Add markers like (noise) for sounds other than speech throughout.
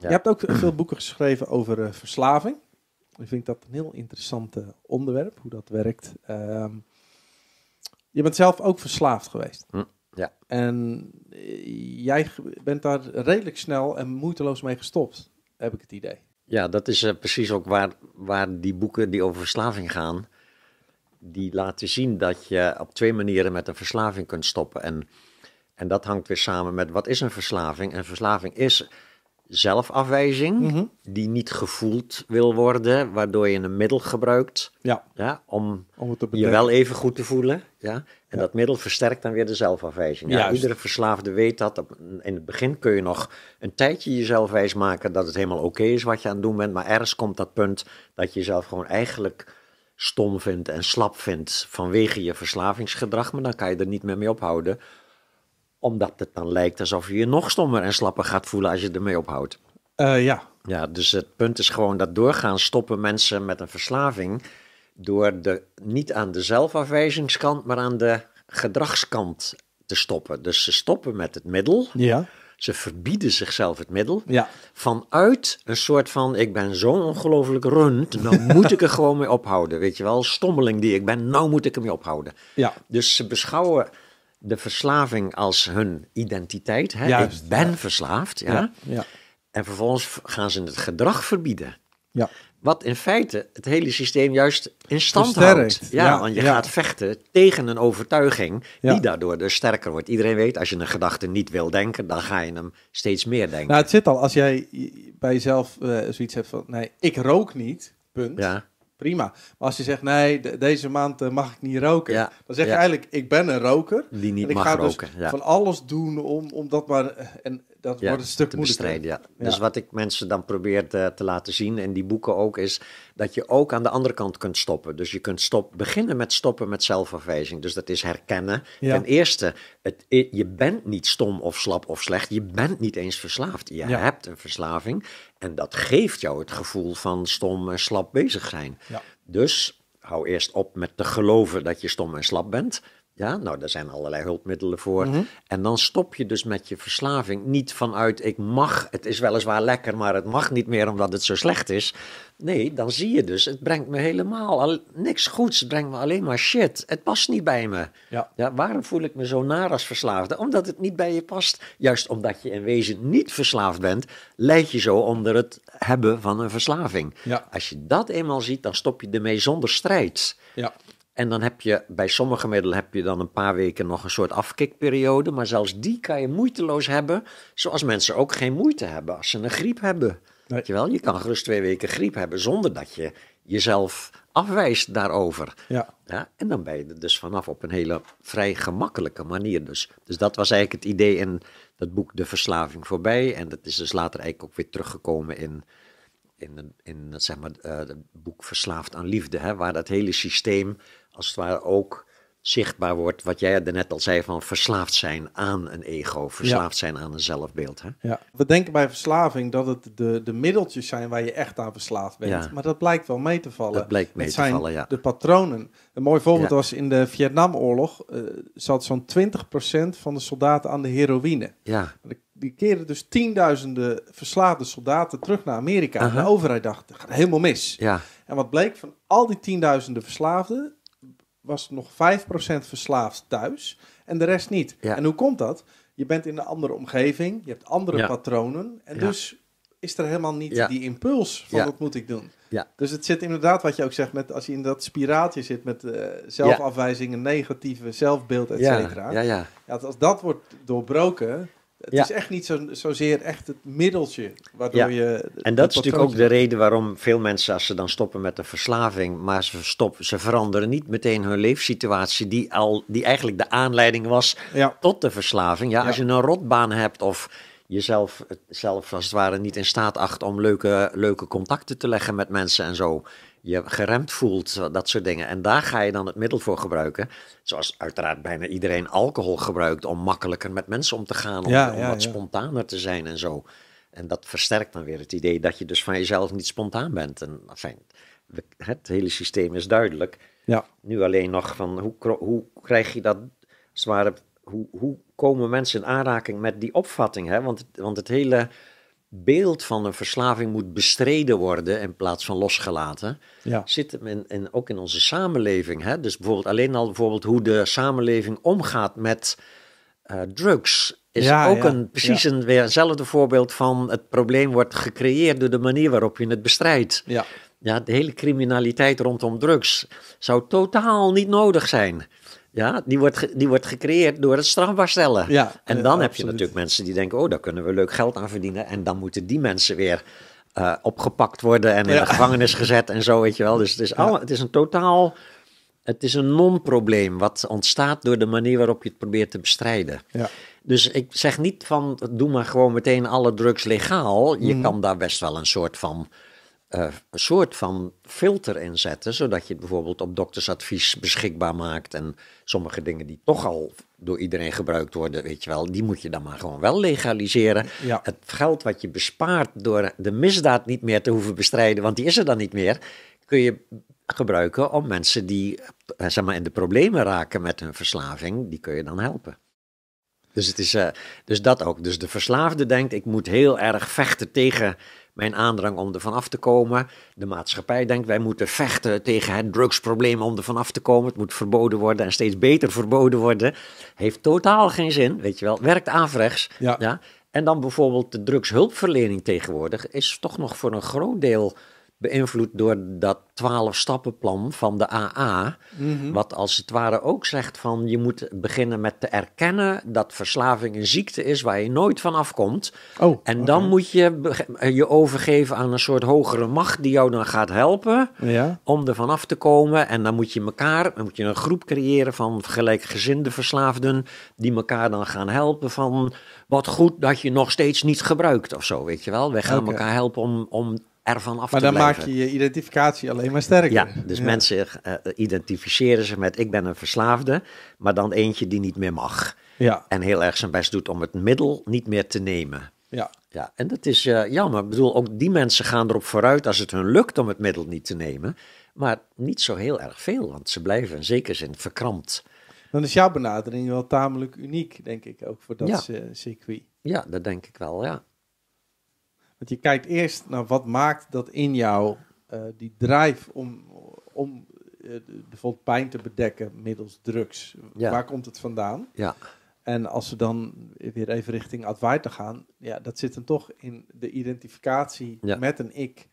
Je hebt ook veel boeken geschreven over eh, verslaving. Ik vind dat een heel interessant eh, onderwerp, hoe dat werkt. Ehm, je bent zelf ook verslaafd geweest. Hm, ja. En eh, jij bent daar redelijk snel en moeiteloos mee gestopt, heb ik het idee. Ja, dat is precies ook waar, waar die boeken die over verslaving gaan, die laten zien dat je op twee manieren met een verslaving kunt stoppen. En, en dat hangt weer samen met wat is een verslaving? En verslaving is zelfafwijzing, mhm. die niet gevoeld wil worden, waardoor je een middel gebruikt ja. ja om, om je wel even goed te voelen. Ja? En dat middel versterkt dan weer de zelfafwijzing. Ja, iedere verslaafde weet dat. In het begin kun je nog een tijdje jezelf wijsmaken dat het helemaal oké is wat je aan het doen bent, maar ergens komt dat punt dat je jezelf gewoon eigenlijk stom vindt en slap vindt vanwege je verslavingsgedrag, maar dan kan je er niet meer mee ophouden omdat het dan lijkt alsof je je nog stommer en slapper gaat voelen als je ermee ophoudt. Eh, ja. Ja, dus het punt is gewoon dat doorgaan stoppen mensen met een verslaving door de, niet aan de zelfafwijzingskant, maar aan de gedragskant te stoppen. Dus ze stoppen met het middel. Ja. Ze verbieden zichzelf het middel. Ja. Vanuit een soort van: ik ben zo ongelooflijk rund. Nou (laughs) moet ik er gewoon mee ophouden. Weet je wel, stommeling die ik ben. Nou moet ik ermee ophouden. Ja. Dus ze beschouwen de verslaving als hun identiteit. Hè? ik ben verslaafd. Ja? ja? En vervolgens gaan ze het gedrag verbieden. Ja. Wat in feite het hele systeem juist in stand houdt. Ja, ja, want je gaat vechten tegen een overtuiging die daardoor dus sterker wordt. Iedereen weet, als je een gedachte niet wil denken, dan ga je hem steeds meer denken. Nou, het zit al, als jij bij jezelf eh, zoiets hebt van, nee, ik rook niet, punt. Ja prima. Maar als je zegt, nee, deze maand eh, mag ik niet roken, ja, dan zeg je eigenlijk, ik ben een roker. Die niet ik mag ga dus roken, dus van alles doen om, om dat maar... Eh, en dat wordt een stuk moeilijker. Ja. ja. Dus wat ik mensen dan probeer te, laten zien in die boeken ook is dat je ook aan de andere kant kunt stoppen. Dus je kunt stop, beginnen met stoppen met zelfafwijzing. Dus dat is herkennen. Ten eerste, je bent niet stom of slap of slecht. Je bent niet eens verslaafd. Je hebt een verslaving en dat geeft jou het gevoel van stom en slap bezig zijn. Dus hou eerst op met te geloven dat je stom en slap bent. Ja, nou, daar zijn allerlei hulpmiddelen voor. Mhm. En dan stop je dus met je verslaving niet vanuit ik mag, het is weliswaar lekker, maar het mag niet meer omdat het zo slecht is. Nee, dan zie je dus, het brengt me helemaal niks goeds, het brengt me alleen maar shit. Het past niet bij me. Ja. ja. waarom voel ik me zo naar als verslaafde? Omdat het niet bij je past. Juist omdat je in wezen niet verslaafd bent, leid je zo onder het hebben van een verslaving. Ja. Als je dat eenmaal ziet, dan stop je ermee zonder strijd. Ja. En dan heb je bij sommige middelen heb je dan een paar weken nog een soort afkikperiode. Maar zelfs die kan je moeiteloos hebben. Zoals mensen ook geen moeite hebben als ze een griep hebben. Nee. je, kan gerust twee weken griep hebben zonder dat je jezelf afwijst daarover. Ja. ja. En dan ben je er dus vanaf op een hele vrij gemakkelijke manier. Dus, dus dat was eigenlijk het idee in dat boek De Verslaving voorbij. En dat is dus later eigenlijk ook weer teruggekomen in, in, in zeg maar, eh, het boek Verslaafd aan Liefde. Hè, waar dat hele systeem als het ware ook zichtbaar wordt wat jij net al zei van verslaafd zijn aan een ego, verslaafd zijn aan een zelfbeeld. Hè? Ja. We denken bij verslaving dat het de, de middeltjes zijn waar je echt aan verslaafd bent, maar dat blijkt wel mee te vallen. Dat blijkt mee te vallen, ja. De patronen. Een mooi voorbeeld was in de Vietnamoorlog uh, zat zo'n 20% van de soldaten aan de heroïne. Ja. Die keren dus tienduizenden verslaafde soldaten terug naar Amerika. de overheid dacht, dat gaat helemaal mis. Ja. En wat bleek, van al die tienduizenden verslaafden was nog 5% verslaafd thuis en de rest niet. En hoe komt dat? Je bent in een andere omgeving, je hebt andere patronen. En dus is er helemaal niet die impuls van wat moet ik doen. Dus het zit inderdaad wat je ook zegt, met, als je in dat spiraaltje zit met eh, zelfafwijzingen, negatieve zelfbeeld, et cetera. Ja, ja, ja. als dat wordt doorbroken, het is echt niet zo, zozeer echt het middeltje waardoor je. En dat is natuurlijk ook de reden waarom veel mensen, als ze dan stoppen met de verslaving, maar ze, stoppen, ze veranderen niet meteen hun leefsituatie, die, al, die eigenlijk de aanleiding was tot de verslaving. Ja, Als je een rotbaan hebt of jezelf zelf als het ware niet in staat acht om leuke, leuke contacten te leggen met mensen en zo je geremd voelt, dat soort dingen. En daar ga je dan het middel voor gebruiken. Zoals uiteraard bijna iedereen alcohol gebruikt om makkelijker met mensen om te gaan, om, om wat spontaner te zijn en zo. En dat versterkt dan weer het idee dat je dus van jezelf niet spontaan bent. En enfin, het hele systeem is duidelijk. Ja. Nu alleen nog van hoe, hoe krijg je dat zware. Hoe, hoe komen mensen in aanraking met die opvatting? Hè? Want, want het hele beeld van een verslaving moet bestreden worden in plaats van losgelaten, ja. zit hem in, ook in onze samenleving. Hè? Dus bijvoorbeeld alleen al bijvoorbeeld hoe de samenleving omgaat met eh, drugs. Is ja, ook een, precies een weer zelfde voorbeeld van het probleem wordt gecreëerd door de manier waarop je het bestrijdt. Ja. Ja, de hele criminaliteit rondom drugs zou totaal niet nodig zijn. Ja, die wordt, die wordt gecreëerd door het strafbaar stellen. en eh, dan heb je natuurlijk mensen die denken: oh, daar kunnen we leuk geld aan verdienen. En dan moeten die mensen weer eh, opgepakt worden en in de gevangenis gezet en zo, weet je wel. Dus het is, al, het is een totaal. Het is een non-probleem wat ontstaat door de manier waarop je het probeert te bestrijden. Dus ik zeg niet van doe maar gewoon meteen alle drugs legaal. Je mhm. kan daar best wel een soort van eh, een soort van filter inzetten, zodat je het bijvoorbeeld op doktersadvies beschikbaar maakt. En sommige dingen die toch al door iedereen gebruikt worden, weet je wel, die moet je dan maar gewoon wel legaliseren. Het geld wat je bespaart door de misdaad niet meer te hoeven bestrijden, want die is er dan niet meer, kun je gebruiken om mensen die eh, zeg maar, in de problemen raken met hun verslaving, die kun je dan helpen. Dus, het is, eh, dus dat ook. Dus de verslaafde denkt, ik moet heel erg vechten tegen mijn aandrang om er vanaf te komen. De maatschappij denkt wij moeten vechten tegen het drugsprobleem om er vanaf te komen. Het moet verboden worden en steeds beter verboden worden. Heeft totaal geen zin, weet je wel. Werkt averechts. Ja. ja. En dan bijvoorbeeld de drugshulpverlening tegenwoordig is toch nog voor een groot deel beïnvloed door dat twaalf stappenplan van de AA. Mhm. Wat als het ware ook zegt van je moet beginnen met te erkennen dat verslaving een ziekte is waar je nooit van afkomt. Oh, en dan moet je je overgeven aan een soort hogere macht die jou dan gaat helpen ja. om er vanaf te komen. En dan moet je elkaar, dan moet je een groep creëren van gelijkgezinde verslaafden die elkaar dan gaan helpen van wat goed dat je nog steeds niet gebruikt of zo, weet je wel. Wij gaan elkaar helpen om, om ervan af maar te Maar dan maak je je identificatie alleen maar sterker. Ja, dus mensen eh, identificeren zich met ik ben een verslaafde, maar dan eentje die niet meer mag. Ja. En heel erg zijn best doet om het middel niet meer te nemen. Ja. ja en dat is eh, jammer. Ik bedoel, ook die mensen gaan erop vooruit als het hun lukt om het middel niet te nemen. Maar niet zo heel erg veel, want ze blijven in zekere zin verkrampt. Dan is jouw benadering wel tamelijk uniek, denk ik, ook voor dat eh, circuit. Ja, dat denk ik wel, ja. Want je kijkt eerst naar wat maakt dat in jou eh, die drive om, om bijvoorbeeld eh, pijn te bedekken middels drugs. Waar komt het vandaan? Ja. En als we dan weer even richting Advaita gaan, ja, dat zit dan toch in de identificatie met een ik.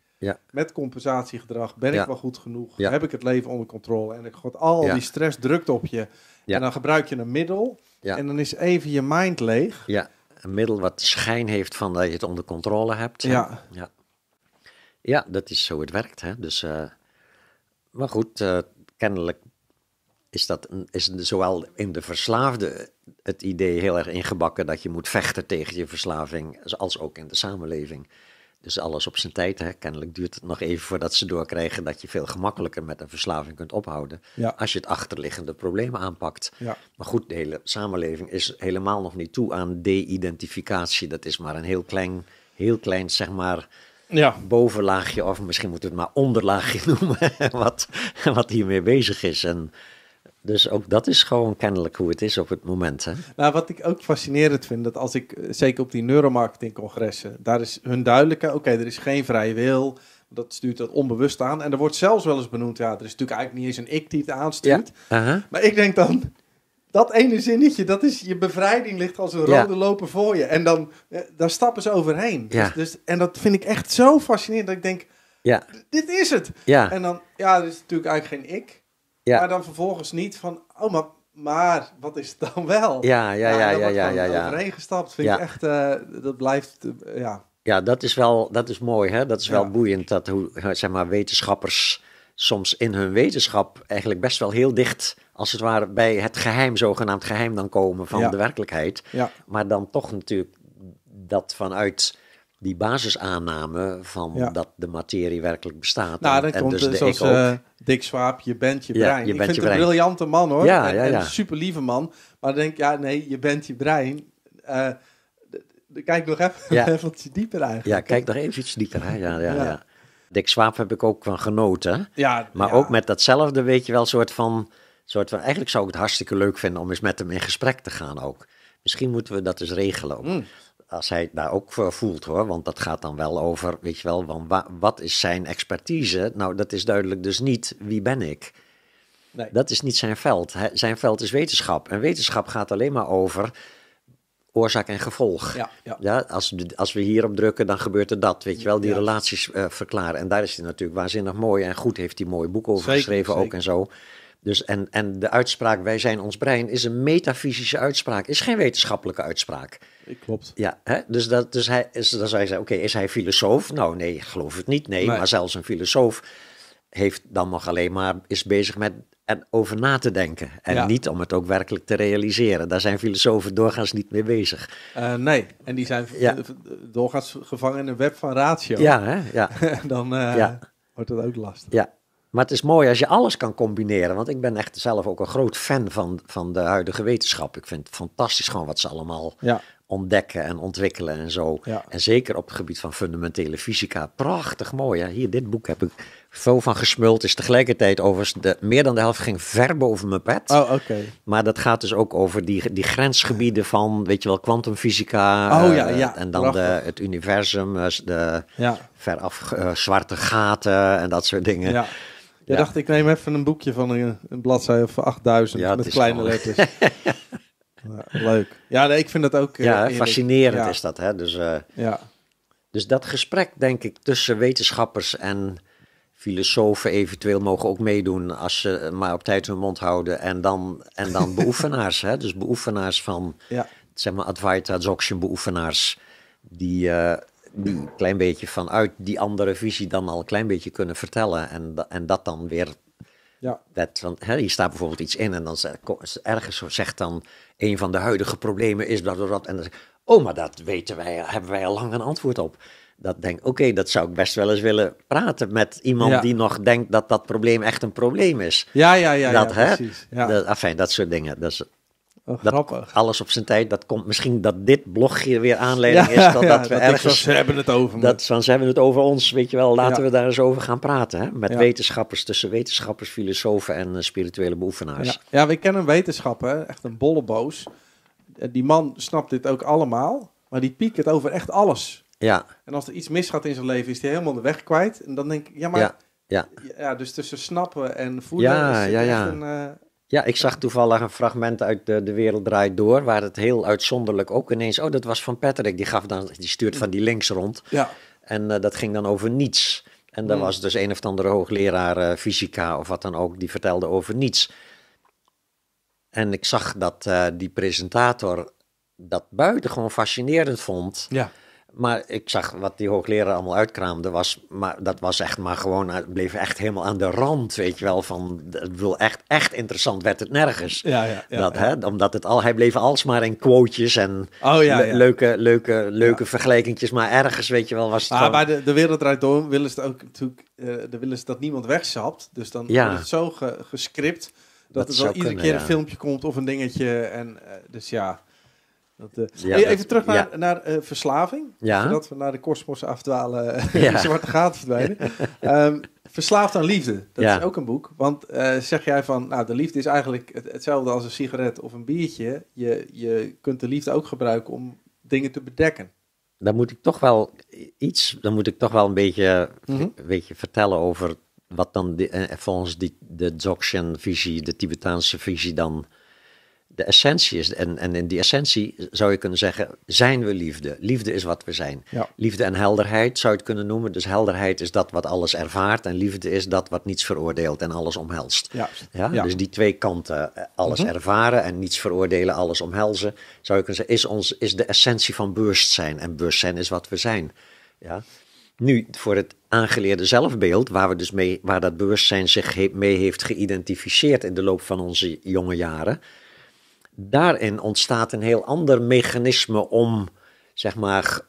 Met compensatiegedrag ben ik wel goed genoeg, heb ik het leven onder controle en ik god al die stress drukt op je. En dan gebruik je een middel en dan is even je mind leeg. Ja een middel wat schijn heeft van dat je het onder controle hebt. Ja. Ja, ja dat is zo het werkt. Hè? Dus, eh, maar goed, eh, kennelijk is dat een, is zowel in de verslaafde het idee heel erg ingebakken dat je moet vechten tegen je verslaving, als ook in de samenleving. Dus alles op zijn tijd. Hè. Kennelijk duurt het nog even voordat ze doorkrijgen dat je veel gemakkelijker met een verslaving kunt ophouden. Als je het achterliggende probleem aanpakt. Ja. Maar goed, de hele samenleving is helemaal nog niet toe aan de-identificatie. Dat is maar een heel klein, heel klein zeg maar. Ja. Bovenlaagje, of misschien moeten we het maar onderlaagje (laughs) noemen, wat, wat hiermee bezig is. En dus ook dat is gewoon kennelijk hoe het is op het moment. Hè? Nou, wat ik ook fascinerend vind, dat als ik, eh, zeker op die neuromarketingcongressen, daar is hun duidelijke, oké, er is geen vrije wil, dat stuurt dat onbewust aan. En er wordt zelfs wel eens benoemd, ja, er is natuurlijk eigenlijk niet eens een ik die het aanstuurt. Ja. Maar ik denk dan, dat ene zinnetje, dat is je bevrijding ligt als een rode loper voor je. En dan, eh, daar stappen ze overheen. Ja. Dus, dus, en dat vind ik echt zo fascinerend, dat ik denk, ja. dit is het. En dan, ja, er is natuurlijk eigenlijk geen ik. Maar dan vervolgens niet van, oh, maar, maar wat is het dan wel? Ja, ja, ja, nou, ja, ja, ja. ja, gestapt, vind ik echt, eh, dat blijft, eh, ja. Ja, dat is wel, dat is mooi, hè? Dat is wel boeiend, dat hoe, eh, zeg maar, wetenschappers soms in hun wetenschap eigenlijk best wel heel dicht, als het ware, bij het geheim, zogenaamd geheim dan komen van de werkelijkheid. Maar dan toch natuurlijk dat vanuit die basisaanname van dat de materie werkelijk bestaat. Nou, dat komt dus eh, de zoals eh, Dick Swaap, je bent je brein. ik vind het een briljante man hoor, ja, en, een super lieve man. Maar dan denk ik, ja nee, je bent je brein. Eh, kijk nog even, (laughs) even wat dieper eigenlijk. Ja, kijk nog even iets dieper. Hè? ja, ja. ja. Dick Swaap heb ik ook van genoten. maar ook met datzelfde, weet je wel, soort van, soort van. Eigenlijk zou ik het hartstikke leuk vinden om eens met hem in gesprek te gaan ook. Misschien moeten we dat eens regelen mm als hij daar ook voor eh, voelt hoor, want dat gaat dan wel over, weet je wel, wat is zijn expertise? Nou, dat is duidelijk dus niet wie ben ik. Nee. Dat is niet zijn veld. zijn veld is wetenschap. En wetenschap gaat alleen maar over oorzaak en gevolg. Ja, ja. ja als, als, we hierop drukken, dan gebeurt er dat, weet je wel, die relaties eh, verklaren. En daar is hij natuurlijk waanzinnig mooi en goed, heeft hij mooi boek over geschreven ook en zo. Dus en, en de uitspraak wij zijn ons brein is een metafysische uitspraak, is geen wetenschappelijke uitspraak. Klopt. Ja, hè? dus, dat, dus hij, is, dan zou je zeggen, oké, is hij filosoof? Nou nee, geloof het niet, nee. Maar zelfs een filosoof heeft dan nog alleen maar, is bezig met en over na te denken. En niet om het ook werkelijk te realiseren. Daar zijn filosofen doorgaans niet mee bezig. Eh, nee, en die zijn doorgaans gevangen in een web van ratio. Ja, hè? ja. (laughs) dan eh, wordt het ook lastig. Ja, maar het is mooi als je alles kan combineren. Want ik ben echt zelf ook een groot fan van, van de huidige wetenschap. Ik vind het fantastisch gewoon wat ze allemaal ontdekken en ontwikkelen en zo. En zeker op het gebied van fundamentele fysica. Prachtig mooi. Hè? Hier, dit boek heb ik veel van gesmuld. Is tegelijkertijd overigens, de, meer dan de helft ging ver boven mijn pet. Oh, Maar dat gaat dus ook over die, die grensgebieden van, weet je wel, kwantumfysica. Oh, eh, en dan de, het universum, eh, de ja. veraf eh, zwarte gaten en dat soort dingen. Ja. Je dacht, ik neem even een boekje van een, bladzijde of 8000 met kleine letters. (laughs) leuk. Ja, nee, ik vind dat ook. Ja, eh, fascinerend is dat. Hè? Dus, eh, ja. dus dat gesprek, denk ik, tussen wetenschappers en filosofen eventueel mogen ook meedoen als ze maar op tijd hun mond houden. En dan, en dan (laughs) beoefenaars, hè? dus beoefenaars van, zeg maar, Advaita Dzogchen beoefenaars, die, eh, die klein beetje vanuit die andere visie dan al een klein beetje kunnen vertellen. En, en dat dan weer. Ja. Dat, want hè, hier staat bijvoorbeeld iets in en dan zegt, ergens zegt dan een van de huidige problemen is dat of dat. En dan zegt, oh, maar dat weten wij, hebben wij al lang een antwoord op. Dat denk oké, dat zou ik best wel eens willen praten met iemand die nog denkt dat dat probleem echt een probleem is. Ja, ja, ja, dat, hè, precies. Dat, enfin, dat soort dingen. Dat is, alles op zijn tijd, dat komt misschien dat dit blogje weer aanleiding (laughs) is. Dat, dat we ergens. ze hebben het over. Me. Dat, van, ze hebben het over ons, weet je wel. Laten we daar eens over gaan praten. Hè? Met wetenschappers, tussen wetenschappers, filosofen en eh, spirituele beoefenaars. Ja. we kennen wetenschapper, echt een bolleboos. Eh, die man snapt dit ook allemaal, maar die het over echt alles. Ja. En als er iets misgaat in zijn leven, is hij helemaal de weg kwijt. En dan denk ik, ja, maar. Ja. Ja. dus tussen snappen en voeden is ja, Een, eh, ja, ik zag toevallig een fragment uit de, de Wereld Draait Door, waar het heel uitzonderlijk ook ineens, oh dat was van Patrick, die, gaf dan, die stuurt van die links rond. Ja. En eh, dat ging dan over niets. En daar hmm. was dus een of andere hoogleraar eh, fysica of wat dan ook, die vertelde over niets. En ik zag dat eh, die presentator dat buitengewoon fascinerend vond. Ja. Maar ik zag wat die hoogleraar allemaal uitkraamde, was, maar dat was echt maar gewoon, eh, bleef echt helemaal aan de rand, weet je wel. Van, ik bedoel, echt, echt interessant werd het nergens. Ja, ja, ja, dat, Hè, omdat het al, hij bleef alsmaar in quotejes en oh, leuke, leuke, leuke vergelijkingjes, maar ergens, weet je wel, was het ah, Maar de, de wereld draait door, willen ze ook natuurlijk, uh, eh, de willen ze dat niemand wegzapt. Dus dan wordt het zo ge, gescript dat, dat er wel iedere keer een filmpje komt of een dingetje. En, eh, dus ja... Eh, dat, even terug naar, naar eh, verslaving. Ja. Zodat we naar de kosmos afdwalen (laughs) zwarte gaten verdwijnen. (laughs) Ehm, verslaafd aan liefde. Dat is ook een boek. Want eh, zeg jij van, nou, de liefde is eigenlijk hetzelfde als een sigaret of een biertje. Je, je kunt de liefde ook gebruiken om dingen te bedekken. Dan moet ik toch wel iets, dan moet ik toch wel een beetje, mm -hmm. vertellen over wat dan volgens die, de Dzogchen-visie, de Tibetaanse visie dan de essentie is. En, en in die essentie zou je kunnen zeggen, zijn we liefde? Liefde is wat we zijn. Liefde en helderheid zou je het kunnen noemen. Dus helderheid is dat wat alles ervaart en liefde is dat wat niets veroordeelt en alles omhelst. Ja. Dus die twee kanten, eh, alles mhm. ervaren en niets veroordelen, alles omhelzen, zou je kunnen zeggen, is, ons, is de essentie van bewustzijn. En bewustzijn is wat we zijn. Ja? Nu, voor het aangeleerde zelfbeeld, waar, we dus mee, waar dat bewustzijn zich mee heeft geïdentificeerd in de loop van onze jonge jaren, daarin ontstaat een heel ander mechanisme om, zeg maar,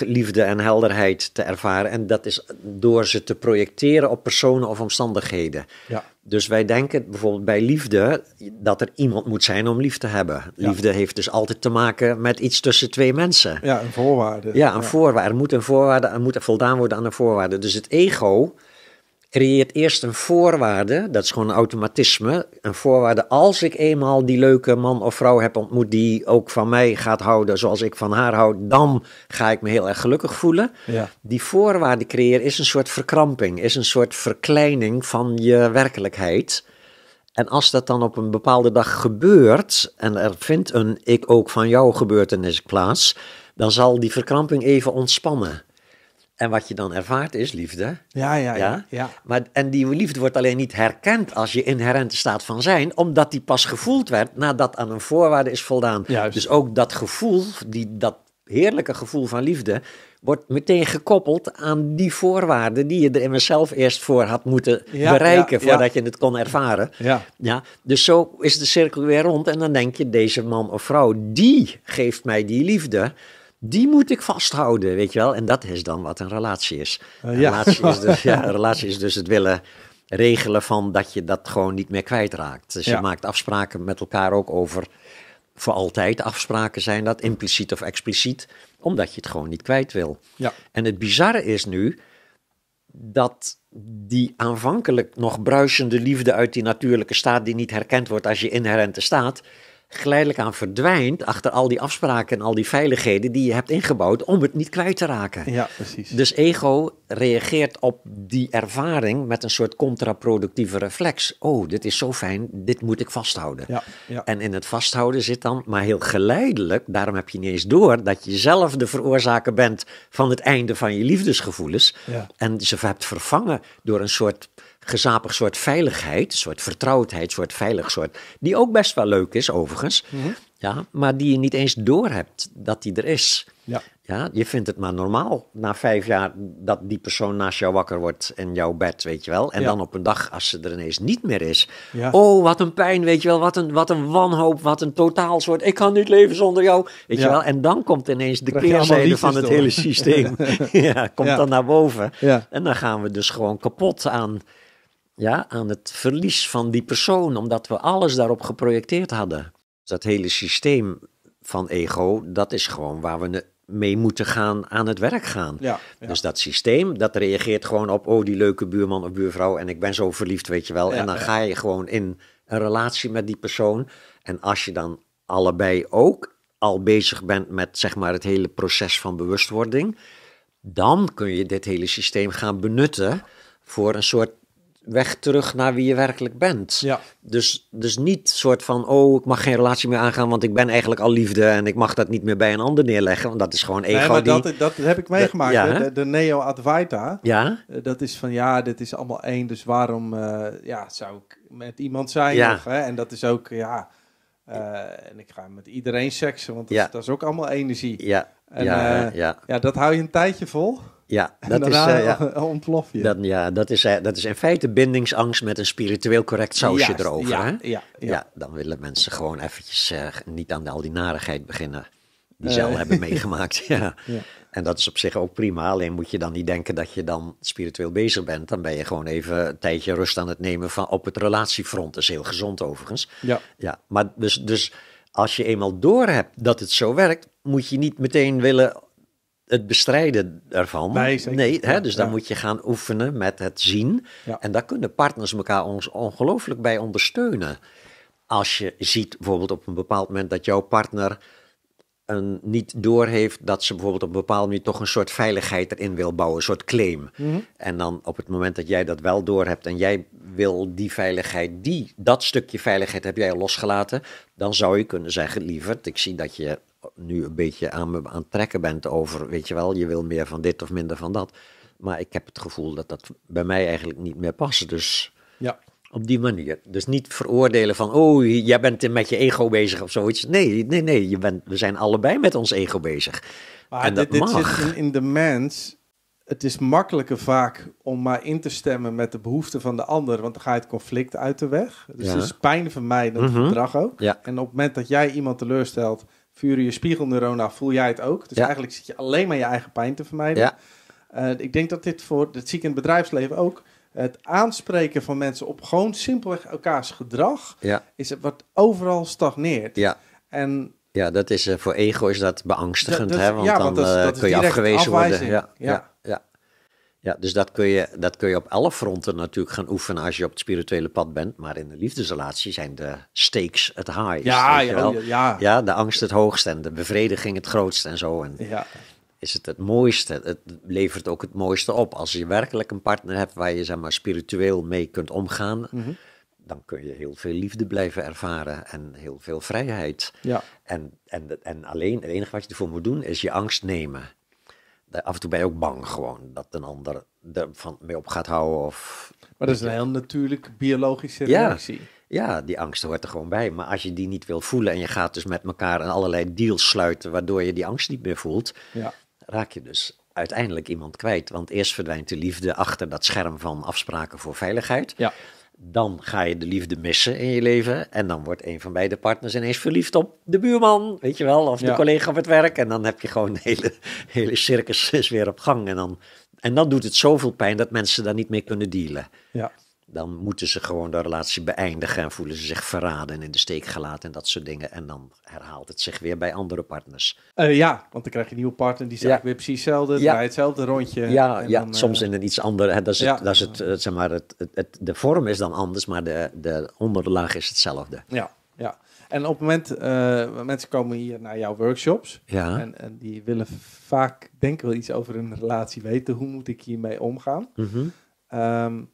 liefde en helderheid te ervaren. En dat is door ze te projecteren op personen of omstandigheden. Ja. Dus wij denken bijvoorbeeld bij liefde dat er iemand moet zijn om lief te hebben. Liefde heeft dus altijd te maken met iets tussen twee mensen. Ja, een voorwaarde. Ja, een voorwaarde. Er moet, een voorwaarde. er moet voldaan worden aan een voorwaarde. Dus het ego creëert eerst een voorwaarde, dat is gewoon een automatisme, een voorwaarde als ik eenmaal die leuke man of vrouw heb ontmoet die ook van mij gaat houden zoals ik van haar houd, dan ga ik me heel erg gelukkig voelen. Ja. Die voorwaarde creëren is een soort verkramping, is een soort verkleining van je werkelijkheid. En als dat dan op een bepaalde dag gebeurt en er vindt een ik ook van jou gebeurtenis plaats, dan zal die verkramping even ontspannen. En wat je dan ervaart is liefde. Ja, ja, ja. ja. Maar, en die liefde wordt alleen niet herkend als je inherente staat van zijn, omdat die pas gevoeld werd nadat aan een voorwaarde is voldaan. Dus ook dat gevoel, die, dat heerlijke gevoel van liefde, wordt meteen gekoppeld aan die voorwaarden die je er in mezelf eerst voor had moeten bereiken voordat je het kon ervaren. Ja. Dus zo is de cirkel weer rond en dan denk je, deze man of vrouw, die geeft mij die liefde die moet ik vasthouden, weet je wel. En dat is dan wat een relatie is. Eh, een, relatie is dus, ja, (laughs) een relatie is dus het willen regelen van dat je dat gewoon niet meer kwijtraakt. Dus je maakt afspraken met elkaar ook over voor altijd. Afspraken zijn dat, impliciet of expliciet, omdat je het gewoon niet kwijt wil. Ja. En het bizarre is nu dat die aanvankelijk nog bruisende liefde uit die natuurlijke staat, die niet herkend wordt als je inherente staat, geleidelijk aan verdwijnt achter al die afspraken en al die veiligheden die je hebt ingebouwd om het niet kwijt te raken. Ja, precies. Dus ego reageert op die ervaring met een soort contraproductieve reflex. Oh, dit is zo fijn, dit moet ik vasthouden. Ja, ja. En in het vasthouden zit dan, maar heel geleidelijk, daarom heb je niet eens door, dat je zelf de veroorzaker bent van het einde van je liefdesgevoelens. Ja. En ze hebt vervangen door een soort gezapig soort veiligheid, soort vertrouwdheid, soort veilig soort, die ook best wel leuk is overigens, mhm. ja, maar die je niet eens doorhebt dat die er is. Ja. Ja, je vindt het maar normaal na vijf jaar dat die persoon naast jou wakker wordt in jouw bed, weet je wel. En dan op een dag, als ze er ineens niet meer is. Oh, wat een pijn, weet je wel. Wat een, wat een wanhoop, wat een totaal soort. Ik kan niet leven zonder jou, weet je wel. En dan komt ineens de keerzijde van het hele systeem. (laughs) ja, komt dan naar boven. En dan gaan we dus gewoon kapot aan ja, aan het verlies van die persoon, omdat we alles daarop geprojecteerd hadden. Dus dat hele systeem van ego, dat is gewoon waar we mee moeten gaan aan het werk gaan. Ja, Dus dat systeem, dat reageert gewoon op, oh die leuke buurman of buurvrouw en ik ben zo verliefd, weet je wel. en dan ga je gewoon in een relatie met die persoon. En als je dan allebei ook al bezig bent met zeg maar het hele proces van bewustwording, dan kun je dit hele systeem gaan benutten voor een soort weg terug naar wie je werkelijk bent. Ja. Dus, dus niet soort van, oh, ik mag geen relatie meer aangaan, want ik ben eigenlijk al liefde en ik mag dat niet meer bij een ander neerleggen, want dat is gewoon ego. Nee, maar dat, dat heb ik meegemaakt, ja, de, Neo Advaita. Ja? Eh, dat is van, ja, dit is allemaal één, dus waarom eh, ja, zou ik met iemand zijn? Ja. hè? En dat is ook, ja... Eh, en ik ga met iedereen seksen, want dat, ja. is, dat is ook allemaal energie. Ja. ja, ja. ja, dat hou je een tijdje vol ja, (laughs) dat is, uh, ja. (laughs) ontplof je. Dat, ja, dat is, eh, dat is in feite bindingsangst met een spiritueel correct sausje erover. Ja, hè? Ja, ja, ja. dan willen mensen gewoon eventjes eh, niet aan de, al die narigheid beginnen die ze al hebben meegemaakt. (laughs) ja. En dat is op zich ook prima, alleen moet je dan niet denken dat je dan spiritueel bezig bent. Dan ben je gewoon even een tijdje rust aan het nemen van op het relatiefront. Dat is heel gezond overigens. Ja. ja maar dus, dus als je eenmaal doorhebt dat het zo werkt, moet je niet meteen willen het bestrijden ervan. Nee, hè, dus dan moet je gaan oefenen met het zien. En daar kunnen partners elkaar ons ongelooflijk bij ondersteunen. Als je ziet bijvoorbeeld op een bepaald moment dat jouw partner een, niet doorheeft dat ze bijvoorbeeld op een bepaald moment toch een soort veiligheid erin wil bouwen, een soort claim. Mhm. En dan op het moment dat jij dat wel doorhebt en jij wil die veiligheid, die, dat stukje veiligheid heb jij losgelaten, dan zou je kunnen zeggen, lieverd, ik zie dat je nu een beetje aan me aan het trekken bent over, weet je wel, je wil meer van dit of minder van dat. Maar ik heb het gevoel dat dat bij mij eigenlijk niet meer past. Dus ja. op die manier. Dus niet veroordelen van, oh, jij bent met je ego bezig of zoiets. Nee, nee, nee, je bent, we zijn allebei met ons ego bezig. Maar dit, dat in, de mens. Het is makkelijker vaak om maar in te stemmen met de behoeften van de ander, want dan ga je het conflict uit de weg. Dus het is pijn vermijden, mij -hmm. gedrag ook. Ja. En op het moment dat jij iemand teleurstelt, vuren je spiegelneurona, nou, voel jij het ook. Dus eigenlijk zit je alleen maar je eigen pijn te vermijden. Ja. Eh, ik denk dat dit voor dat zie in het bedrijfsleven ook. Het aanspreken van mensen op gewoon simpelweg elkaars gedrag is het wat overal stagneert. Ja. En ja, dat is eh, voor ego is dat beangstigend, hè? Want dan eh, kun je afgewezen worden. Ja, ja. ja. Ja, dus dat kun, je, dat kun je op alle fronten natuurlijk gaan oefenen als je op het spirituele pad bent. Maar in de liefdesrelatie zijn de stakes het highest. Ja, ja, oh, ja, ja. de angst het hoogst en de bevrediging het grootst en zo. En ja. is het het mooiste. Het levert ook het mooiste op. Als je werkelijk een partner hebt waar je zeg maar, spiritueel mee kunt omgaan. Mhm. Dan kun je heel veel liefde blijven ervaren en heel veel vrijheid. Ja. En, en, en alleen het enige wat je ervoor moet doen is je angst nemen. Eh, af en toe ben je ook bang gewoon dat een ander ervan mee op gaat houden. Of, maar dat is een heel natuurlijk biologische reactie. Ja, ja, die angst hoort er gewoon bij. Maar als je die niet wil voelen en je gaat dus met elkaar een allerlei deals sluiten waardoor je die angst niet meer voelt, ja. raak je dus uiteindelijk iemand kwijt. Want eerst verdwijnt de liefde achter dat scherm van afspraken voor veiligheid. Ja dan ga je de liefde missen in je leven. En dan wordt een van beide partners ineens verliefd op de buurman, weet je wel, of de collega op het werk. En dan heb je gewoon de hele, (laughs) hele circus weer op gang. En dan, en dan doet het zoveel pijn dat mensen daar niet mee kunnen dealen. Ja dan moeten ze gewoon de relatie beëindigen en voelen ze zich verraden en in de steek gelaten en dat soort dingen. En dan herhaalt het zich weer bij andere partners. Eh, ja, want dan krijg je een nieuwe partner die zegt weer precies hetzelfde, ja. hetzelfde rondje. Ja, en ja soms eh, in een iets ander. dat is dat is het, eh, zeg maar, het, het, de vorm is dan anders, maar de, de onderlaag is hetzelfde. Ja, ja. En op het moment, uh, mensen komen hier naar jouw workshops. Ja. En, en, die willen vaak, denk ik wel, iets over hun relatie weten. Hoe moet ik hiermee omgaan? Mm -hmm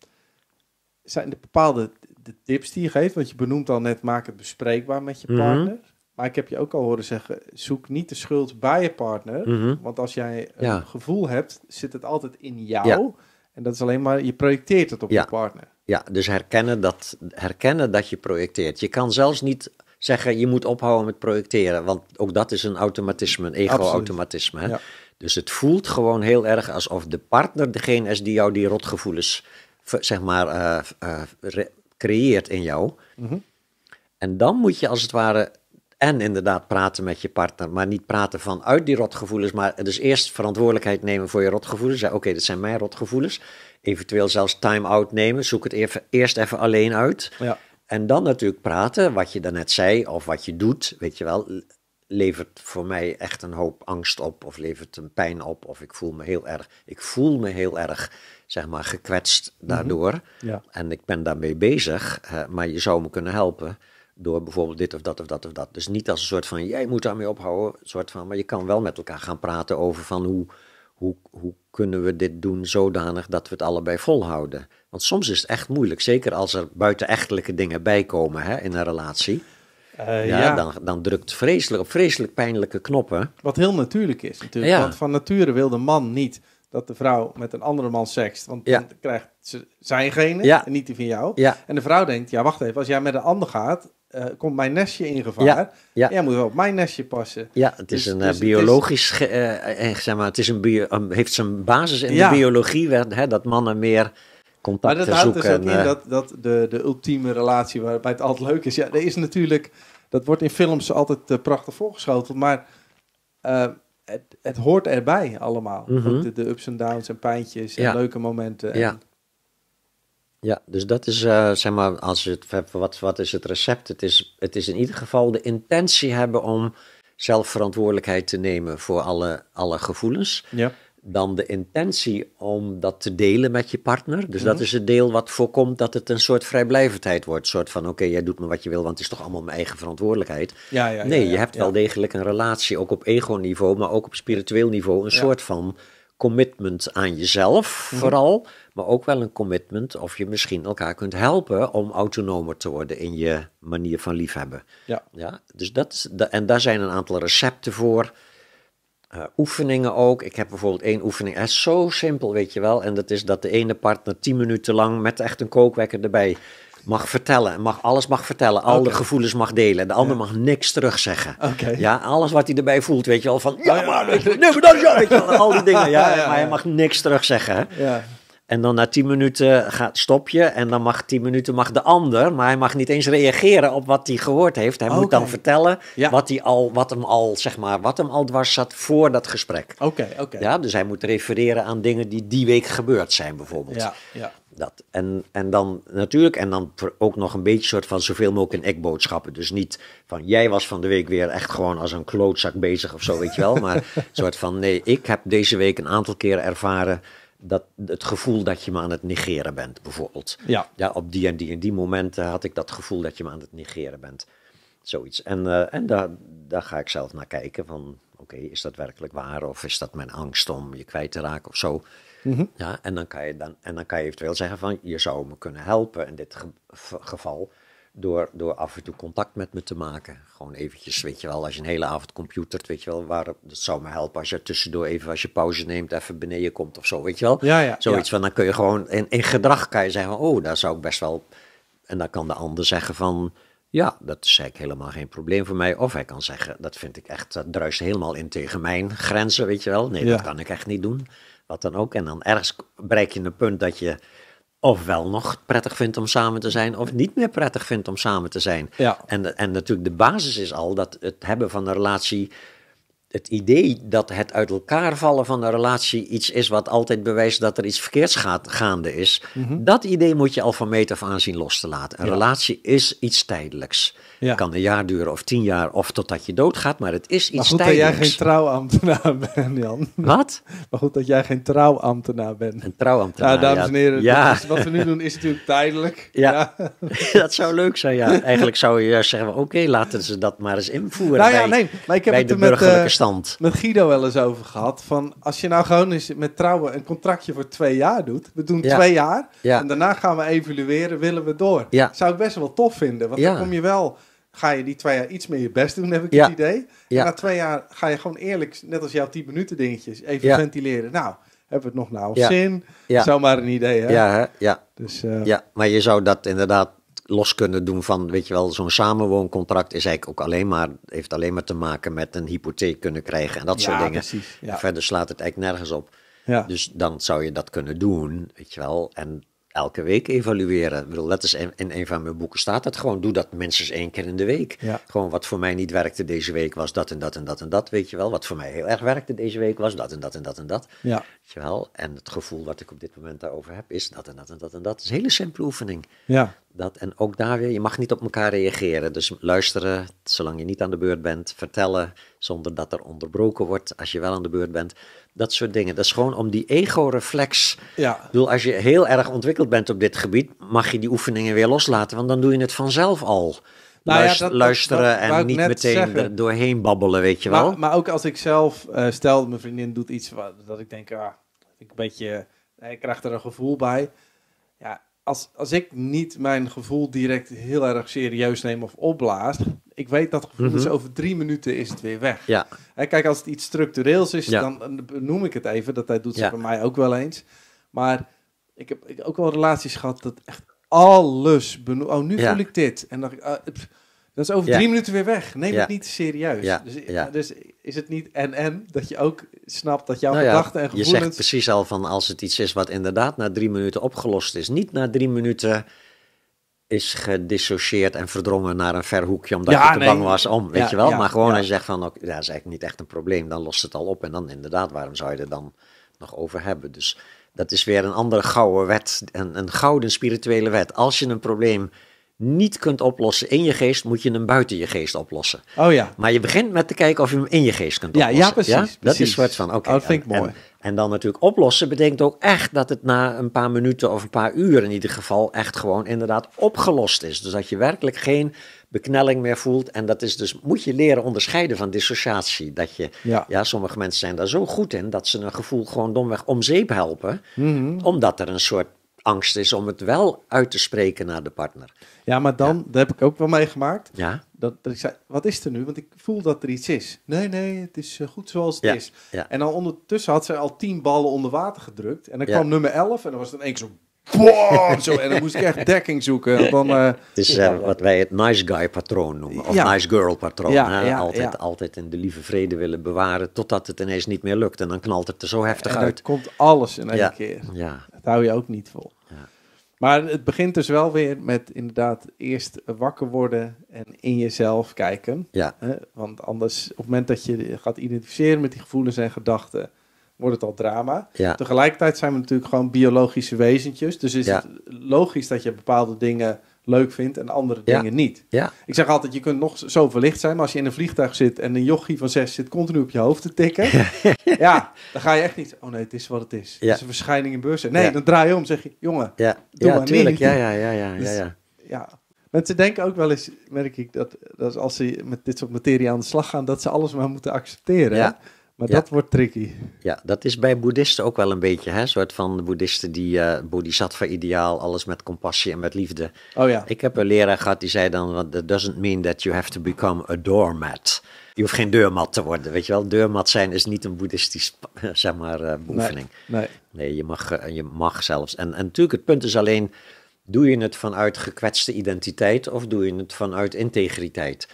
zijn er bepaalde de tips die je geeft? Want je benoemt al net, maak het bespreekbaar met je mhm. partner. Maar ik heb je ook al horen zeggen, zoek niet de schuld bij je partner. Mhm. Want als jij een gevoel hebt, zit het altijd in jou. En dat is alleen maar, je projecteert het op je partner. Ja, dus herkennen dat, herkennen dat je projecteert. Je kan zelfs niet zeggen, je moet ophouden met projecteren. Want ook dat is een automatisme, een ego-automatisme. Dus het voelt gewoon heel erg alsof de partner degene is die jou die rotgevoelens zeg maar, eh, eh, creëert in jou. Mhm. En dan moet je als het ware en inderdaad praten met je partner, maar niet praten vanuit die rotgevoelens, maar dus eerst verantwoordelijkheid nemen voor je rotgevoelens. Zeg, oké, okay, dit zijn mijn rotgevoelens. Eventueel zelfs time-out nemen. Zoek het even, eerst even alleen uit. Ja. En dan natuurlijk praten, wat je daarnet zei of wat je doet, weet je wel levert voor mij echt een hoop angst op, of levert een pijn op, of ik voel me heel erg, ik voel me heel erg, zeg maar, gekwetst mhm. daardoor. En ik ben daarmee bezig, maar je zou me kunnen helpen door bijvoorbeeld dit of dat of dat of dat. Dus niet als een soort van, jij moet daarmee ophouden, soort van, maar je kan wel met elkaar gaan praten over van hoe, hoe, hoe kunnen we dit doen zodanig dat we het allebei volhouden. Want soms is het echt moeilijk, zeker als er buitenechtelijke dingen bij komen hè, in een relatie. Eh, ja, Dan, dan drukt vreselijk op vreselijk pijnlijke knoppen. Wat heel natuurlijk is natuurlijk. Want van nature wil de man niet dat de vrouw met een andere man sext. Want dan krijgt ze zijn genen en niet die van jou. En de vrouw denkt, ja wacht even, als jij met een ander gaat... Eh, komt mijn nestje in gevaar. Jij moet wel op mijn nestje passen. Ja, het is dus- een dus eh, biologisch... zeg maar, het is een heeft zijn basis in de biologie... Hè, dat mannen meer maar dat houdt zoeken. dus in eh, dat, dat de, de ultieme relatie waarbij het altijd leuk is. Ja, er is natuurlijk, dat wordt in films altijd eh, prachtig voorgeschoteld, maar eh, het, het, hoort erbij allemaal. Mhm. de, ups en downs en pijntjes en leuke momenten. ja. Ja, dus dat is, zeg maar, als je het, wat, wat is het recept? Het is, het is in ieder geval de intentie hebben om zelf verantwoordelijkheid te nemen voor alle, alle gevoelens. Ja dan de intentie om dat te delen met je partner. Dus dat mhm. is het deel wat voorkomt dat het een soort vrijblijvendheid wordt. Een soort van, oké, jij doet me wat je wil, want het is toch allemaal mijn eigen verantwoordelijkheid. Ja, ja, nee, je hebt wel degelijk een relatie, ook op ego-niveau, maar ook op spiritueel niveau, een soort van commitment aan jezelf mhm. vooral, maar ook wel een commitment of je misschien elkaar kunt helpen om autonomer te worden in je manier van liefhebben. Ja. ja dus dat, en daar zijn een aantal recepten voor eh, oefeningen ook. Ik heb bijvoorbeeld één oefening, zo simpel, weet je wel. En dat is dat de ene partner tien minuten lang met echt een kookwekker erbij mag vertellen. Mag, alles mag vertellen, al gevoelens mag delen. De ander mag niks terugzeggen. Ja, alles wat hij erbij voelt, weet je wel. Van, ja, maar, nee, maar dat is ja, Al die dingen, ja, maar hij mag niks terugzeggen. Hè? Ja. En dan na tien minuten gaat, stop je en dan mag tien minuten mag de ander, maar hij mag niet eens reageren op wat hij gehoord heeft. Hij moet dan vertellen wat, hij al, wat hem al, zeg maar, wat hem al dwars zat voor dat gesprek. Oké, oké. Ja, dus hij moet refereren aan dingen die die week gebeurd zijn bijvoorbeeld. Ja, ja. Dat. En, en dan natuurlijk, en dan ook nog een beetje soort van zoveel mogelijk in ekboodschappen. Dus niet van jij was van de week weer echt gewoon als een klootzak bezig of zo, weet je wel. Maar een (laughs) soort van nee, ik heb deze week een aantal keren ervaren dat, het gevoel dat je me aan het negeren bent, bijvoorbeeld. Ja. ja op die en die en die momenten eh, had ik dat gevoel dat je me aan het negeren bent. Zoiets. En, eh, en daar, daar ga ik zelf naar kijken van, oké, is dat werkelijk waar? Of is dat mijn angst om je kwijt te raken of zo? Mhm. ja, en, dan kan je dan, en dan kan je eventueel zeggen van, je zou me kunnen helpen in dit geval door, door af en toe contact met me te maken. Gewoon eventjes, weet je wel, als je een hele avond computert, weet je wel, waar, dat zou me helpen als je tussendoor even, als je pauze neemt, even beneden komt of zo, weet je wel. Ja, ja, Zoiets van, dan kun je gewoon, in, in gedrag kan je zeggen, oh, daar zou ik best wel, en dan kan de ander zeggen van, ja, dat is eigenlijk helemaal geen probleem voor mij. Of hij kan zeggen, dat vind ik echt, dat druist helemaal in tegen mijn grenzen, weet je wel. Nee, dat kan ik echt niet doen. Wat dan ook. En dan ergens bereik je een punt dat je ofwel nog prettig vindt om samen te zijn, of niet meer prettig vindt om samen te zijn. En, en natuurlijk de basis is al dat het hebben van een relatie, het idee dat het uit elkaar vallen van een relatie iets is wat altijd bewijst dat er iets verkeerds gaande is. Mhm. Dat idee moet je al van meet af aan zien los te laten. Een relatie is iets tijdelijks. Ja. Kan een jaar duren of tien jaar of totdat je doodgaat, maar het is iets maar goed dat jij geen trouwambtenaar (laughs) bent, Jan. Wat? Maar goed dat jij geen trouwambtenaar bent. Een trouwambtenaar, Ja, dames en heren, wat we nu doen is natuurlijk tijdelijk. (laughs) Ja, (laughs) dat zou leuk zijn, ja. Eigenlijk zou je juist zeggen, oké, laten ze dat maar eens invoeren nou, ja, bij, nee, maar ik heb het de met, eh, stand. Met Guido wel eens over gehad, van als je nou gewoon eens met trouwen een contractje voor twee jaar doet. We doen twee jaar en daarna gaan we evalueren, willen we door. Zou ik best wel tof vinden, want dan kom je wel ga je die twee jaar iets meer je best doen, heb ik het idee. Ja. En na twee jaar ga je gewoon eerlijk, net als jouw 10 minuten dingetjes, even ventileren. Nou, hebben we het nog nou zin? zin? maar een idee, hè? Ja, hè? Ja. Dus, eh, ja, maar je zou dat inderdaad los kunnen doen van, weet je wel, zo'n samenwooncontract is eigenlijk ook alleen maar, heeft alleen maar te maken met een hypotheek kunnen krijgen en dat soort dingen. Precies, verder slaat het eigenlijk nergens op. Ja. Dus dan zou je dat kunnen doen, weet je wel. En elke week evalueren. Ik bedoel, dat is in, in, een van mijn boeken staat dat gewoon. Doe dat minstens één keer in de week. Ja. Gewoon wat voor mij niet werkte deze week was dat en dat en dat en dat, weet je wel. Wat voor mij heel erg werkte deze week was dat en dat en dat en dat. Ja. Weet je wel. En het gevoel wat ik op dit moment daarover heb is dat en dat en dat en dat. is een hele simpele oefening. Ja. Dat, en ook daar weer, je mag niet op elkaar reageren. Dus luisteren, zolang je niet aan de beurt bent. Vertellen, zonder dat er onderbroken wordt als je wel aan de beurt bent. Dat soort dingen. Dat is gewoon om die ego-reflex. Ja. Ik bedoel, als je heel erg ontwikkeld bent op dit gebied, mag je die oefeningen weer loslaten, want dan doe je het vanzelf al. Nou luisteren en niet meteen doorheen babbelen, weet je wel. Maar, ook als ik zelf, eh, stel mijn vriendin doet iets wat, dat ik denk, ah, ik een beetje, eh, ik krijg er een gevoel bij. Ja, als, als ik niet mijn gevoel direct heel erg serieus neem of opblaas, ik weet dat gevoel mm is over drie minuten is het weer weg. Ja. kijk, als het iets structureels is, dan noem ik het even. Dat hij doet ze voor bij mij ook wel eens. Maar ik heb, ik ook wel relaties gehad dat echt alles benoemd. Oh, nu voel ik dit. En dan. Eh, dat is over drie minuten weer weg. Neem het niet serieus. Dus, dus, is het niet en en dat je ook snapt dat jouw nou gedachten en gevoelens... Je zegt precies al van als het iets is wat inderdaad na drie minuten opgelost is. Niet na drie minuten is gedissocieerd en verdrongen naar een ver hoekje omdat je te bang was om, weet je wel? maar gewoon hij zegt van, ook, ja, is eigenlijk niet echt een probleem, dan lost het al op en dan inderdaad, waarom zou je er dan nog over hebben? Dus dat is weer een andere gouden wet, een gouden spirituele wet. Als je een probleem niet kunt oplossen in je geest, moet je hem buiten je geest oplossen. Oh ja. Maar je begint met te kijken of je hem in je geest kunt oplossen. Ja, ja precies. Dat is soort van, oké. Oh, dat vind ik mooi. En, en, dan natuurlijk oplossen betekent ook echt dat het na een paar minuten of een paar uur in ieder geval echt gewoon inderdaad opgelost is. Dus dat je werkelijk geen beknelling meer voelt. En dat is dus, moet je leren onderscheiden van dissociatie. Dat je, ja, sommige mensen zijn daar zo goed in dat ze een gevoel gewoon domweg om zeep helpen. Mhm. Omdat er een soort angst is om het wel uit te spreken naar de partner. Ja, maar dan, dat heb ik ook wel meegemaakt. Ja. Dat, dat ik zei, wat is er nu? Want ik voel dat er iets is. Nee, nee, het is eh, goed zoals het is. Ja. En dan ondertussen had zij al tien ballen onder water gedrukt. En dan kwam nummer 11 en dan was het één keer zo zo, en dan moest ik echt dekking zoeken. Dan, eh, het is eh, wat wij het nice guy patroon noemen, of nice girl patroon. altijd, altijd in de lieve vrede willen bewaren, totdat het ineens niet meer lukt. En dan knalt het er zo heftig uit. het komt alles in één keer. Ja. Dat hou je ook niet vol. Maar het begint dus wel weer met inderdaad eerst wakker worden en in jezelf kijken. Ja. Hè? Want anders, op het moment dat je gaat identificeren met die gevoelens en gedachten, wordt het al drama. Tegelijkertijd zijn we natuurlijk gewoon biologische wezentjes. Dus is het logisch dat je bepaalde dingen leuk vindt en andere dingen niet. Ik zeg altijd, je kunt nog zo verlicht zijn, maar als je in een vliegtuig zit en een jochie van zes zit continu op je hoofd te tikken, (laughs) ja, dan ga je echt niet, oh nee, het is wat het is. Het is een verschijning in beurzen. Nee, dan draai je om, zeg je, jongen, ja. doe maar Niet. Ja, ja, ja, ja, dus, ja, ja. Mensen denken ook wel eens, merk ik, dat, dat als ze met dit soort materie aan de slag gaan, dat ze alles maar moeten accepteren. Ja. Maar dat wordt tricky. Ja, dat is bij boeddhisten ook wel een beetje, hè? Een soort van boeddhisten die uh, eh, bodhisattva-ideaal, alles met compassie en met liefde. Oh ja. Ik heb een leraar gehad die zei dan, that doesn't mean that you have to become a doormat. Je hoeft geen deurmat te worden, weet je wel. Deurmat zijn is niet een boeddhistisch, (laughs) zeg maar, uh, beoefening. Nee, nee. je, mag, eh, je mag zelfs. En, en natuurlijk, het punt is alleen, doe je het vanuit gekwetste identiteit of doe je het vanuit integriteit?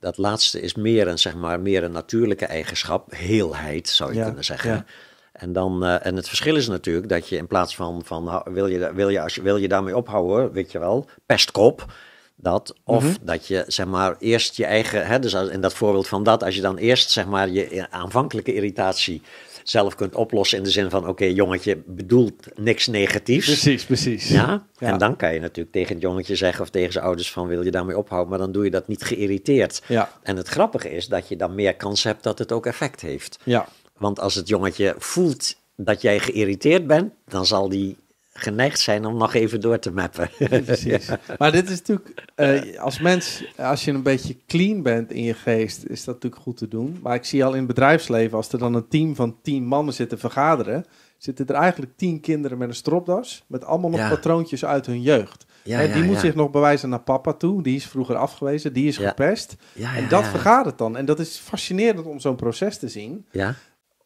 dat laatste is meer een, zeg maar, meer een natuurlijke eigenschap, heelheid zou je kunnen zeggen. En, dan, eh, en het verschil is natuurlijk dat je in plaats van, van wil, je, wil, je, als je, wil je daarmee ophouden, weet je wel, pestkop. Dat, of mhm. dat je zeg maar eerst je eigen, hè, dus in dat voorbeeld van dat, als je dan eerst zeg maar je eh, aanvankelijke irritatie zelf kunt oplossen. In de zin van, oké, jongetje bedoelt niks negatiefs. Precies, precies. Ja? ja? en dan kan je natuurlijk tegen het jongetje zeggen of tegen zijn ouders van, wil je daarmee ophouden? Maar dan doe je dat niet geïrriteerd. Ja. En het grappige is dat je dan meer kans hebt dat het ook effect heeft. Ja. Want als het jongetje voelt dat jij geïrriteerd bent, dan zal die geneigd zijn om nog even door te mappen. (laughs) Precies. Maar dit is natuurlijk, eh, als mens, als je een beetje clean bent in je geest, is dat natuurlijk goed te doen. Maar ik zie al in het bedrijfsleven, als er dan een team van tien mannen zitten vergaderen, zitten er eigenlijk tien kinderen met een stropdas, met allemaal nog patroontjes uit hun jeugd. die moet zich nog bewijzen naar papa toe, die is vroeger afgewezen, die is gepest. en dat vergadert dan. En dat is fascinerend om zo'n proces te zien. Ja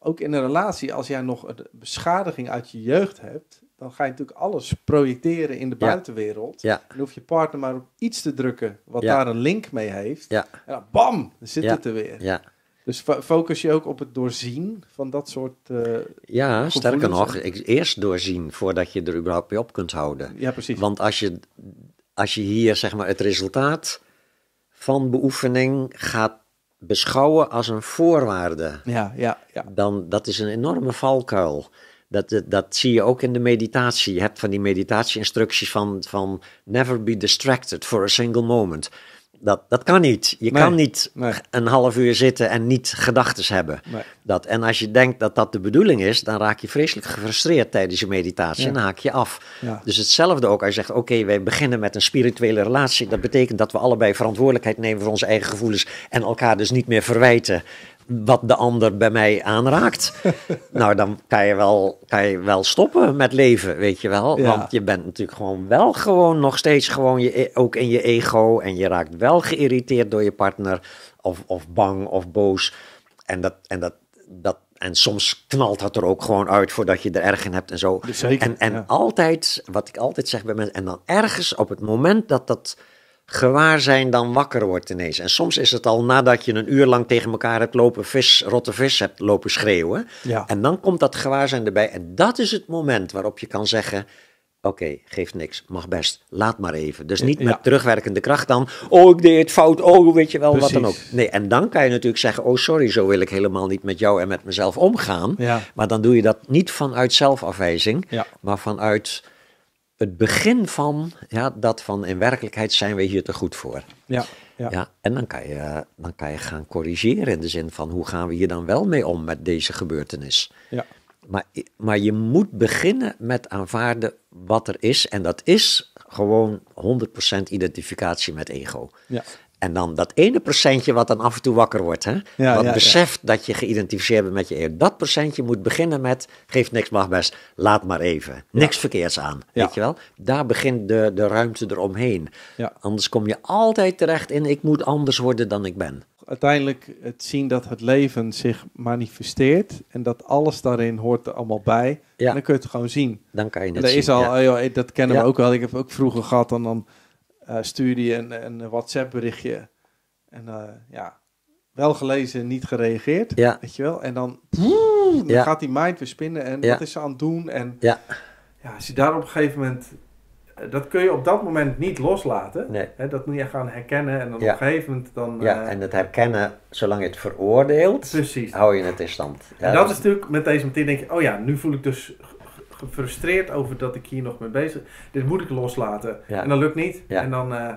ook in een relatie, als jij nog een beschadiging uit je jeugd hebt, dan ga je natuurlijk alles projecteren in de buitenwereld. Ja. En hoef je partner maar op iets te drukken wat daar een link mee heeft. En dan bam, dan zit het er weer. Dus focus je ook op het doorzien van dat soort. Uh, ja, sterker nog, eerst doorzien voordat je er überhaupt mee op kunt houden. Ja, precies. Want als je, als je hier zeg maar het resultaat van beoefening gaat beschouwen als een voorwaarde, ja, ja, ja. dan dat is een enorme valkuil dat, dat zie je ook in de meditatie. Je hebt van die meditatie-instructies van, van never be distracted for a single moment. Dat, dat kan niet. Je kan niet een half uur zitten en niet gedachten hebben. Dat, en als je denkt dat dat de bedoeling is, dan raak je vreselijk gefrustreerd tijdens je meditatie en haak je af. Dus hetzelfde ook als je zegt: Oké, wij beginnen met een spirituele relatie. Dat betekent dat we allebei verantwoordelijkheid nemen voor onze eigen gevoelens en elkaar dus niet meer verwijten wat de ander bij mij aanraakt. (laughs) nou, dan kan je, wel, kan je wel stoppen met leven, weet je wel. Want je bent natuurlijk gewoon wel gewoon nog steeds gewoon je, e, ook in je ego. En je raakt wel geïrriteerd door je partner. Of, of bang of boos. En dat, en dat, dat en soms knalt dat er ook gewoon uit voordat je er erg in hebt en zo. en en altijd, wat ik altijd zeg bij mensen, en dan ergens op het moment dat dat gewaar zijn dan wakker wordt ineens. En soms is het al nadat je een uur lang tegen elkaar hebt lopen vis, rotte vis hebt lopen schreeuwen. Ja. En dan komt dat gewaar zijn erbij. En dat is het moment waarop je kan zeggen, Oké, geeft niks, mag best, laat maar even. Dus niet met terugwerkende kracht dan, oh ik deed het fout, oh weet je wel, wat dan ook. Nee, en dan kan je natuurlijk zeggen, oh sorry, zo wil ik helemaal niet met jou en met mezelf omgaan. Ja. Maar dan doe je dat niet vanuit zelfafwijzing, maar vanuit het begin van, ja, dat van in werkelijkheid zijn we hier te goed voor. Ja, ja. ja en dan kan, je, dan kan je gaan corrigeren in de zin van hoe gaan we hier dan wel mee om met deze gebeurtenis. Ja. Maar, maar je moet beginnen met aanvaarden wat er is. En dat is gewoon 100% identificatie met ego. Ja. En dan dat ene procentje wat dan af en toe wakker wordt. Hè? Ja, wat beseft dat je geïdentificeerd bent met je eer. Dat procentje moet beginnen met, geef niks mag best, laat maar even. Niks verkeerds aan, weet je wel. Daar begint de, de ruimte eromheen. Anders kom je altijd terecht in, ik moet anders worden dan ik ben. Uiteindelijk het zien dat het leven zich manifesteert en dat alles daarin hoort er allemaal bij. Ja, dan kun je het gewoon zien. Dan kan je het zien. Is al, oh dat kennen we ook wel. Ik heb ook vroeger gehad en dan uh, eh, stuurde een, WhatsApp berichtje. En eh, ja, wel gelezen, niet gereageerd. Ja. Weet je wel? En dan, dan gaat die mind weer spinnen. En ja. wat is ze aan het doen? En ja. Ja, als je daar op een gegeven moment... Eh, dat kun je op dat moment niet loslaten. Nee. Hè, dat moet je gaan herkennen. En op een gegeven moment dan... Ja, en het herkennen, zolang je het veroordeelt... Precies. Hou je het in stand. en dat, dat is natuurlijk met deze meteen denk je... Oh ja, nu voel ik dus gefrustreerd over dat ik hier nog mee bezig Dit moet ik loslaten. En dat lukt niet. Ja. En dan... Eh,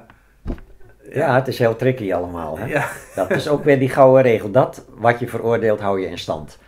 ja, het is heel tricky allemaal. Hè? Dat is ook weer die gouden regel. Dat wat je veroordeelt, hou je in stand.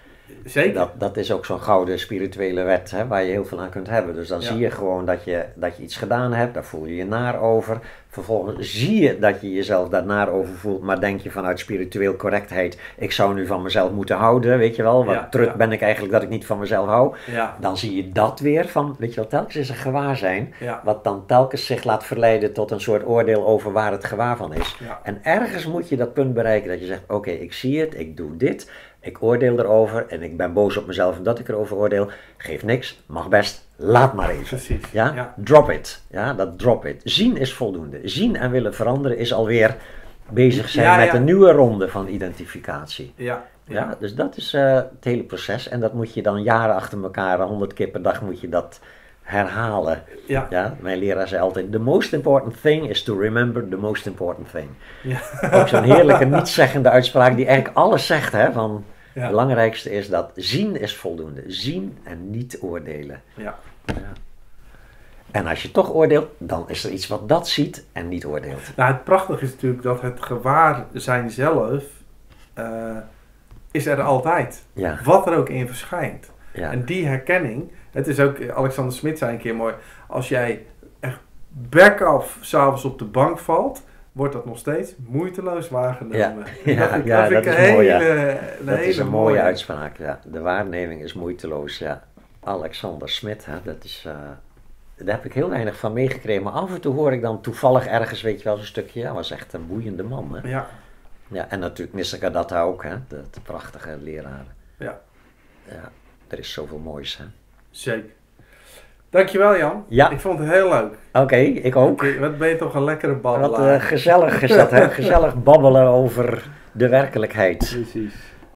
Dat, dat is ook zo'n gouden spirituele wet hè, waar je heel veel aan kunt hebben. Dus dan zie je gewoon dat je, dat je iets gedaan hebt, daar voel je je naar over. Vervolgens zie je dat je jezelf daar naar over voelt, maar denk je vanuit spiritueel correctheid, ik zou nu van mezelf moeten houden, weet je wel, wat ja, trut ben ik eigenlijk dat ik niet van mezelf hou. Dan zie je dat weer van, weet je wel, telkens is een gewaar zijn, wat dan telkens zich laat verleiden tot een soort oordeel over waar het gewaar van is. En ergens moet je dat punt bereiken dat je zegt, oké, ik zie het, ik doe dit, ik oordeel erover en ik ben boos op mezelf omdat ik erover oordeel. Geeft niks, mag best, laat maar even. Precies, ja? Drop it. Ja, dat drop it. Zien is voldoende. Zien en willen veranderen is alweer bezig zijn met een nieuwe ronde van identificatie. Ja. Ja. dus dat is eh, het hele proces en dat moet je dan jaren achter elkaar, honderd keer per dag moet je dat herhalen. Ja. Mijn leraar zei altijd: The most important thing is to remember the most important thing. Ja. (laughs) Ook zo'n heerlijke niet-zeggende uitspraak die eigenlijk alles zegt. Hè, van, Het belangrijkste is dat zien is voldoende. Zien en niet oordelen. Ja. ja. En als je toch oordeelt, dan is er iets wat dat ziet en niet oordeelt. Nou, het prachtige is natuurlijk dat het gewaar zijn zelf eh, is er altijd. Wat er ook in verschijnt. En die herkenning, het is ook, Alexander Smit zei een keer mooi, als jij echt back-off s'avonds op de bank valt, wordt dat nog steeds moeiteloos waargenomen. Ja, ja, dat, ik, is een mooie, mooie, uitspraak. Ja. De waarneming is moeiteloos. Ja. Alexander Smit, hè, dat is, eh, daar heb ik heel weinig van meegekregen. Maar af en toe hoor ik dan toevallig ergens, weet je wel, zo'n stukje. Ja, was echt een boeiende man. Hè. Ja. Ja, en natuurlijk ik dat ook, hè, de, prachtige leraar. Ja. ja. Er is zoveel moois. Hè. Zeker. Dankjewel Jan. Ja. Ik vond het heel leuk. Oké, ik ook. wat ben je toch een lekkere babbelaar. Wat eh, gezellig is dat, hè? (laughs) gezellig babbelen over de werkelijkheid. Precies.